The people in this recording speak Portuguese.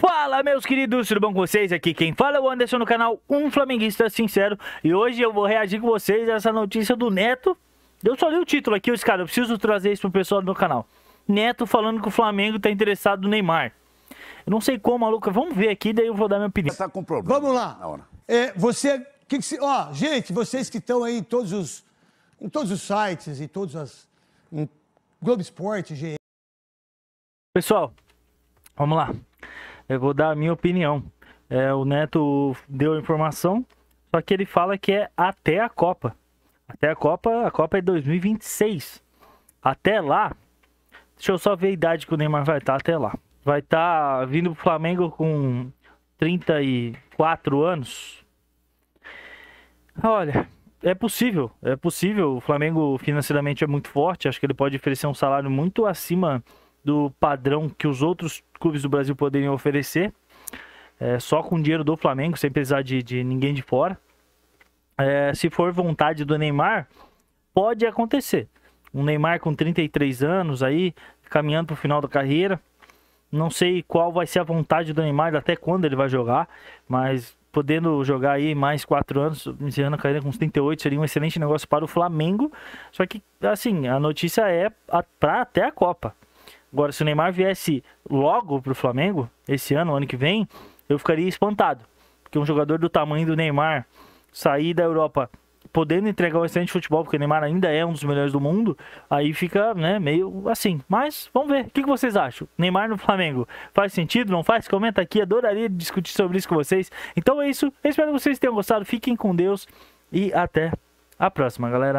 Fala meus queridos, tudo bom com vocês? Aqui quem fala é o Anderson no canal Um Flamenguista Sincero E hoje eu vou reagir com vocês a essa notícia do Neto Eu só li o título aqui, os cara, eu preciso trazer isso pro pessoal do meu canal Neto falando que o Flamengo tá interessado no Neymar Eu não sei como, maluco, vamos ver aqui, daí eu vou dar minha opinião tá com problema Vamos lá, é, você, que que se, ó, gente, vocês que estão aí em todos os, em todos os sites, em todas as, Globo Esporte, GE Pessoal, vamos lá eu vou dar a minha opinião. É, o Neto deu a informação, só que ele fala que é até a Copa. Até a Copa, a Copa é 2026. Até lá, deixa eu só ver a idade que o Neymar vai estar tá até lá. Vai estar tá vindo pro Flamengo com 34 anos. Olha, é possível, é possível. O Flamengo financeiramente é muito forte, acho que ele pode oferecer um salário muito acima do padrão que os outros clubes do Brasil poderiam oferecer, é, só com dinheiro do Flamengo, sem precisar de, de ninguém de fora. É, se for vontade do Neymar, pode acontecer. Um Neymar com 33 anos aí, caminhando para o final da carreira. Não sei qual vai ser a vontade do Neymar, até quando ele vai jogar, mas podendo jogar aí mais quatro anos, encerrando a carreira com 38, seria um excelente negócio para o Flamengo. Só que, assim, a notícia é para até a Copa. Agora, se o Neymar viesse logo pro Flamengo, esse ano, ano que vem, eu ficaria espantado. Porque um jogador do tamanho do Neymar sair da Europa podendo entregar o excelente futebol, porque o Neymar ainda é um dos melhores do mundo, aí fica né, meio assim. Mas vamos ver. O que vocês acham? Neymar no Flamengo. Faz sentido? Não faz? Comenta aqui. Adoraria discutir sobre isso com vocês. Então é isso. Eu espero que vocês tenham gostado. Fiquem com Deus e até a próxima, galera.